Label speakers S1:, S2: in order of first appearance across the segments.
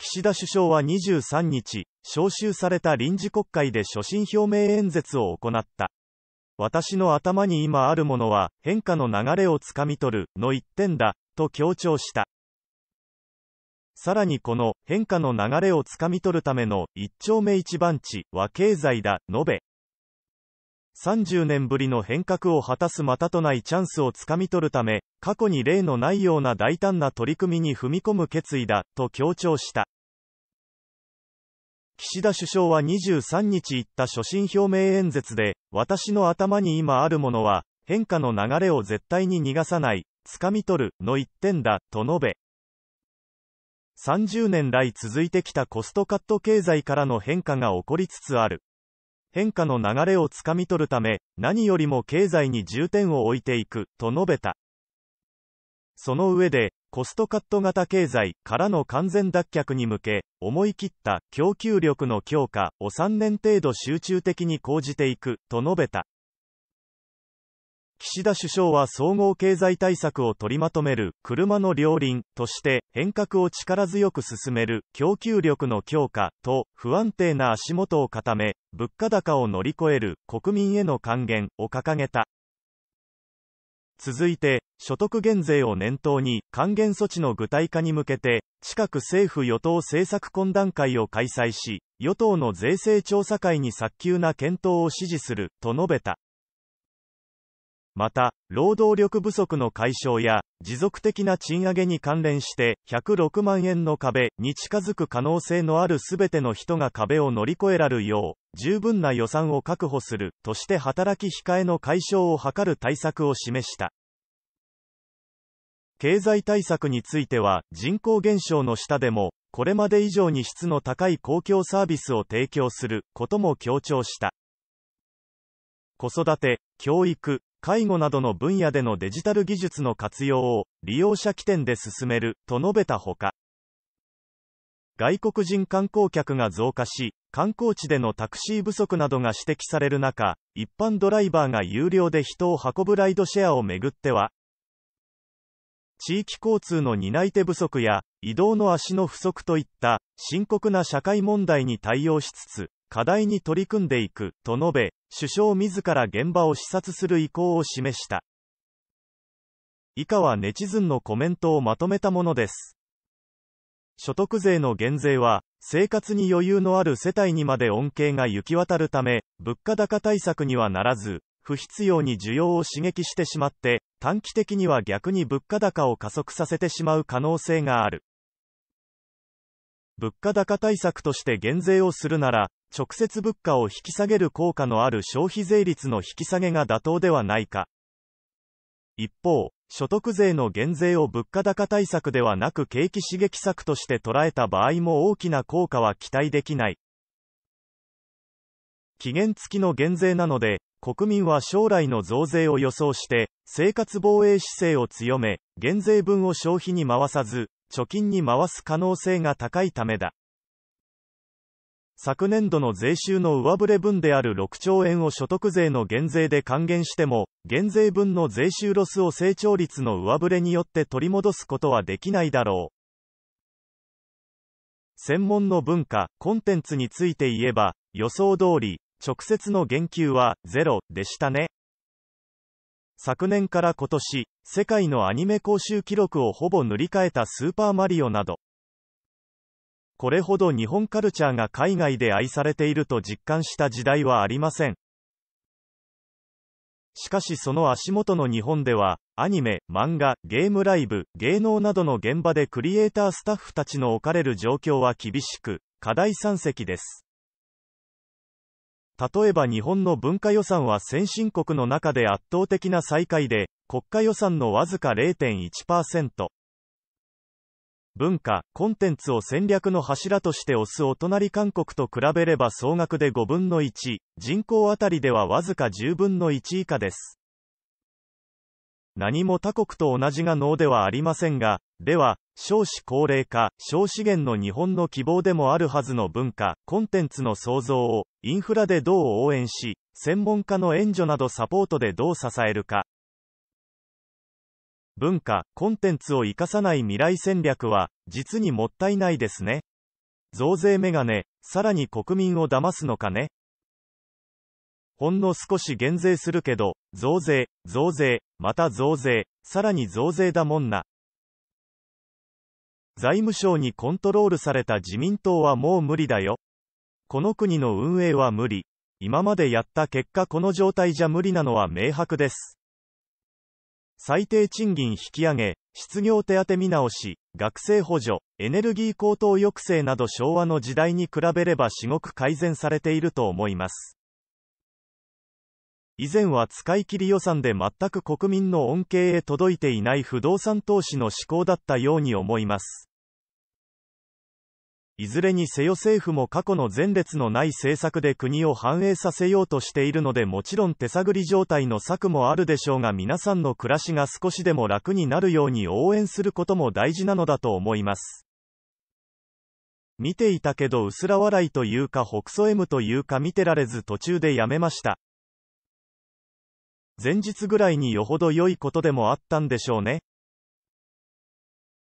S1: 岸田首相は23日、招集された臨時国会で所信表明演説を行った。私の頭に今あるものは、変化の流れをつかみ取る、の一点だ、と強調した。さらにこの、変化の流れをつかみ取るための、一丁目一番地は経済だ、述べ。30年ぶりの変革を果たすまたとないチャンスをつかみ取るため、過去に例のないような大胆な取り組みに踏み込む決意だ、と強調した。岸田首相は23日言った所信表明演説で、私の頭に今あるものは、変化の流れを絶対に逃がさない、掴み取る、の一点だ、と述べ。30年来続いてきたコストカット経済からの変化が起こりつつある。変化の流れをつかみ取るため、何よりも経済に重点を置いていく、と述べた。その上で、コストカット型経済からの完全脱却に向け、思い切った供給力の強化を3年程度集中的に講じていく、と述べた。岸田首相は総合経済対策を取りまとめる車の両輪として変革を力強く進める供給力の強化と不安定な足元を固め物価高を乗り越える国民への還元を掲げた。続いて、所得減税を念頭に、還元措置の具体化に向けて、近く政府与党政策懇談会を開催し、与党の税制調査会に早急な検討を指示する、と述べた。また、労働力不足の解消や、持続的な賃上げに関連して、106万円の壁に近づく可能性のあるすべての人が壁を乗り越えられるよう、十分な予算を確保する、として働き控えの解消を図る対策を示した。経済対策については、人口減少の下でも、これまで以上に質の高い公共サービスを提供することも強調した。子育て、教育、介護などの分野でのデジタル技術の活用を利用者起点で進めると述べたほか、外国人観光客が増加し、観光地でのタクシー不足などが指摘される中、一般ドライバーが有料で人を運ぶライドシェアをめぐっては、地域交通の担い手不足や移動の足の不足といった深刻な社会問題に対応しつつ、課題に取り組んでいくと述べ、首相自ら現場を視察する意向を示した。以下はネチズンのコメントをまとめたものです。所得税の減税は、生活に余裕のある世帯にまで恩恵が行き渡るため、物価高対策にはならず、不必要に需要を刺激してしまって、短期的には逆に物価高を加速させてしまう可能性がある。物価高対策として減税をするなら、直接物価を引き下げる効果のある消費税率の引き下げが妥当ではないか。一方、所得税の減税を物価高対策ではなく景気刺激策として捉えた場合も大きな効果は期待できない。期限付きの減税なので、国民は将来の増税を予想して、生活防衛姿勢を強め、減税分を消費に回さず、貯金に回す可能性が高いためだ。昨年度の税収の上振れ分である6兆円を所得税の減税で還元しても、減税分の税収ロスを成長率の上振れによって取り戻すことはできないだろう。専門の文化、コンテンツについて言えば、予想通り、直接の言及は、ゼロ、でしたね。昨年から今年、世界のアニメ講習記録をほぼ塗り替えたスーパーマリオなど、これほど日本カルチャーが海外で愛されていると実感した時代はありません。しかしその足元の日本では、アニメ、漫画、ゲームライブ、芸能などの現場でクリエイタースタッフたちの置かれる状況は厳しく、課題山積です。例えば日本の文化予算は先進国の中で圧倒的な最下位で、国家予算のわずか0.1%。文化、コンテンツを戦略の柱として推すお隣韓国と比べれば総額で5分の1、人口あたりではわずか10分の1以下です。何も他国と同じが能ではありませんが、では、少子高齢化、少資源の日本の希望でもあるはずの文化、コンテンツの創造を、インフラでどう応援し、専門家の援助などサポートでどう支えるか。文化、コンテンツを生かさない未来戦略は、実にもったいないですね。増税メガネ、さらに国民を騙すのかね。ほんの少し減税するけど、増税、増税、また増税、さらに増税だもんな。財務省にコントロールされた自民党はもう無理だよ。この国の運営は無理。今までやった結果この状態じゃ無理なのは明白です。最低賃金引き上げ、失業手当見直し、学生補助、エネルギー高騰抑制など昭和の時代に比べれば至極改善されていると思います。以前は使い切り予算で全く国民の恩恵へ届いていない不動産投資の思考だったように思います。いずれにせよ政府も過去の前列のない政策で国を反映させようとしているのでもちろん手探り状態の策もあるでしょうが皆さんの暮らしが少しでも楽になるように応援することも大事なのだと思います。見ていたけど薄ら笑いというか北曽 M というか見てられず途中でやめました。前日ぐらいによほど良いことでもあったんでしょうね。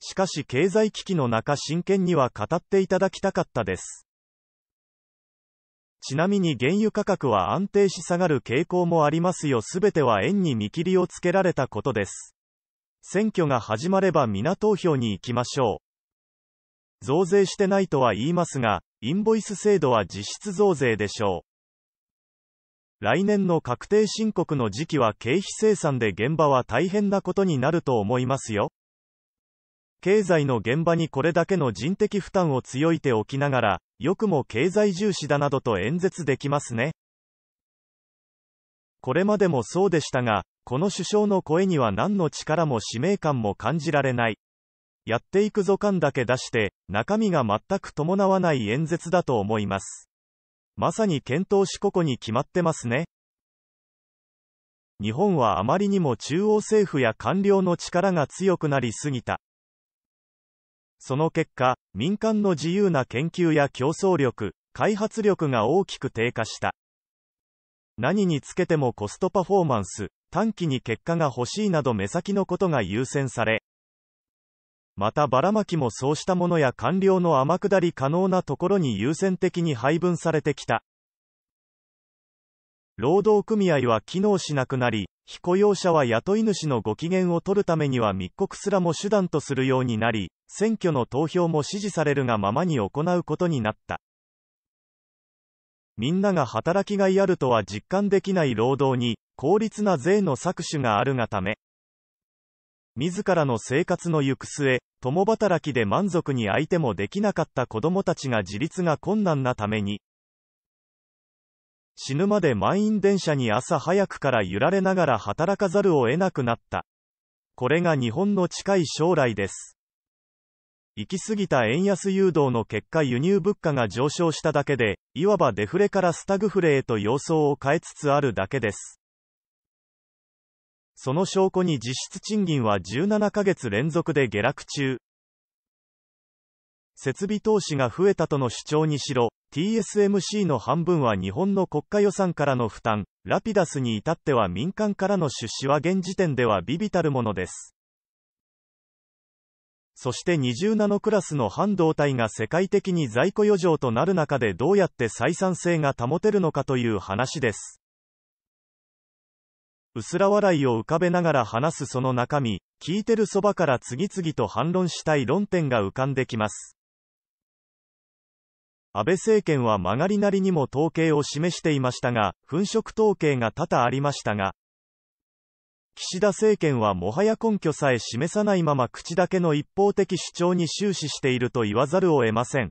S1: しかし経済危機の中真剣には語っていただきたかったです。ちなみに原油価格は安定し下がる傾向もありますよすべては円に見切りをつけられたことです。選挙が始まれば皆投票に行きましょう。増税してないとは言いますが、インボイス制度は実質増税でしょう。来年の確定申告の時期は経費生産で現場は大変なことになると思いますよ。経済の現場にこれだけの人的負担を強いておきながら、よくも経済重視だなどと演説できますね。これまでもそうでしたが、この首相の声には何の力も使命感も感じられない。やっていくぞ感だけ出して、中身が全く伴わない演説だと思います。まさに検討しここに決まってますね。日本はあまりにも中央政府や官僚の力が強くなりすぎた。その結果、民間の自由な研究や競争力、開発力が大きく低下した。何につけてもコストパフォーマンス、短期に結果が欲しいなど目先のことが優先され、またばらまきもそうしたものや官僚の天下り可能なところに優先的に配分されてきた。労働組合は機能しなくなり、非雇用者は雇い主のご機嫌を取るためには密告すらも手段とするようになり、選挙の投票も支持されるがままに行うことになった。みんなが働きがいあるとは実感できない労働に、効率な税の搾取があるがため、自らの生活の行く末、共働きで満足に相手もできなかった子供たちが自立が困難なために、死ぬまで満員電車に朝早くから揺られながら働かざるを得なくなった。これが日本の近い将来です。行き過ぎた円安誘導の結果輸入物価が上昇しただけで、いわばデフレからスタグフレへと様相を変えつつあるだけです。その証拠に実質賃金は17ヶ月連続で下落中。設備投資が増えたとの主張にしろ、TSMC の半分は日本の国家予算からの負担、ラピダスに至っては民間からの出資は現時点では微々たるものです。そして20ナノクラスの半導体が世界的に在庫余剰となる中でどうやって採算性が保てるのかという話です。薄ら笑いを浮かべながら話すその中身、聞いてるそばから次々と反論したい論点が浮かんできます。安倍政権は曲がりなりにも統計を示していましたが、粉飾統計が多々ありましたが、岸田政権はもはや根拠さえ示さないまま口だけの一方的主張に終始していると言わざるを得ません。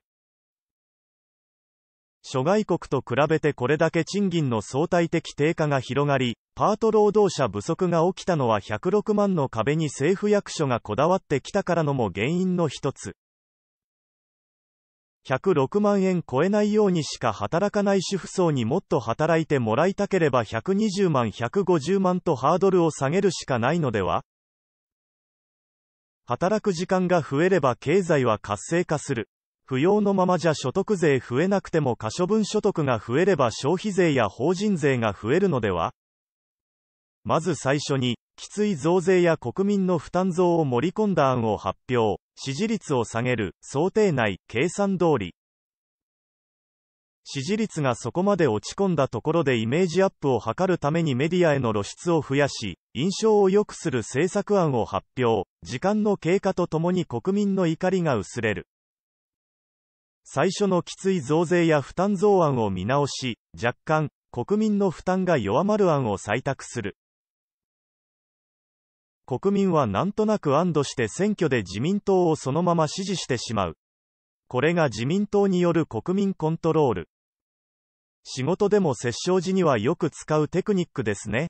S1: 諸外国と比べてこれだけ賃金の相対的低下が広がり、パート労働者不足が起きたのは106万の壁に政府役所がこだわってきたからのも原因の一つ。106万円超えないようにしか働かない主婦層にもっと働いてもらいたければ120万150万とハードルを下げるしかないのでは働く時間が増えれば経済は活性化する。扶養のままじゃ所得税増えなくても可処分所得が増えれば消費税や法人税が増えるのではまず最初に、きつい増税や国民の負担増を盛り込んだ案を発表、支持率を下げる、想定内、計算通り。支持率がそこまで落ち込んだところでイメージアップを図るためにメディアへの露出を増やし、印象を良くする政策案を発表、時間の経過とともに国民の怒りが薄れる。最初のきつい増税や負担増案を見直し、若干、国民の負担が弱まる案を採択する。国民はなんとなく安堵して選挙で自民党をそのまま支持してしまう。これが自民党による国民コントロール。仕事でも折衝時にはよく使うテクニックですね。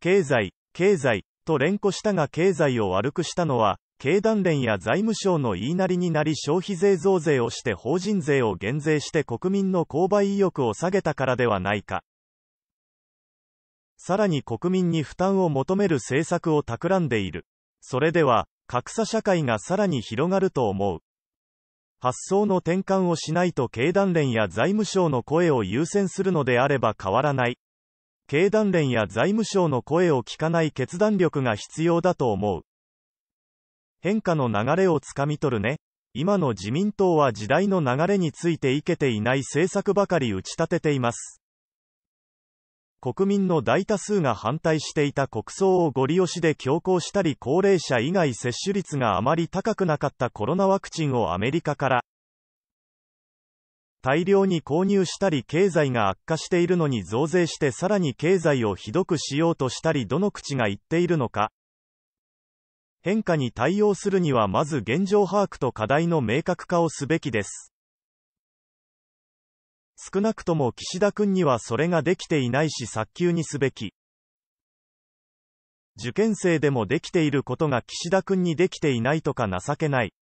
S1: 経済、経済、と連呼したが経済を悪くしたのは、経団連や財務省の言いなりになり消費税増税をして法人税を減税して国民の購買意欲を下げたからではないか。さらに国民に負担を求める政策を企んでいる。それでは、格差社会がさらに広がると思う。発想の転換をしないと経団連や財務省の声を優先するのであれば変わらない。経団連や財務省の声を聞かない決断力が必要だと思う。変化の流れをつかみ取るね。今の自民党は時代の流れについていけていない政策ばかり打ち立てています。国民の大多数が反対していた国葬をご利用しで強行したり高齢者以外接種率があまり高くなかったコロナワクチンをアメリカから大量に購入したり経済が悪化しているのに増税してさらに経済をひどくしようとしたりどの口が言っているのか変化に対応するにはまず現状把握と課題の明確化をすべきです。少なくとも岸田君にはそれができていないし早急にすべき。受験生でもできていることが岸田君にできていないとか情けない。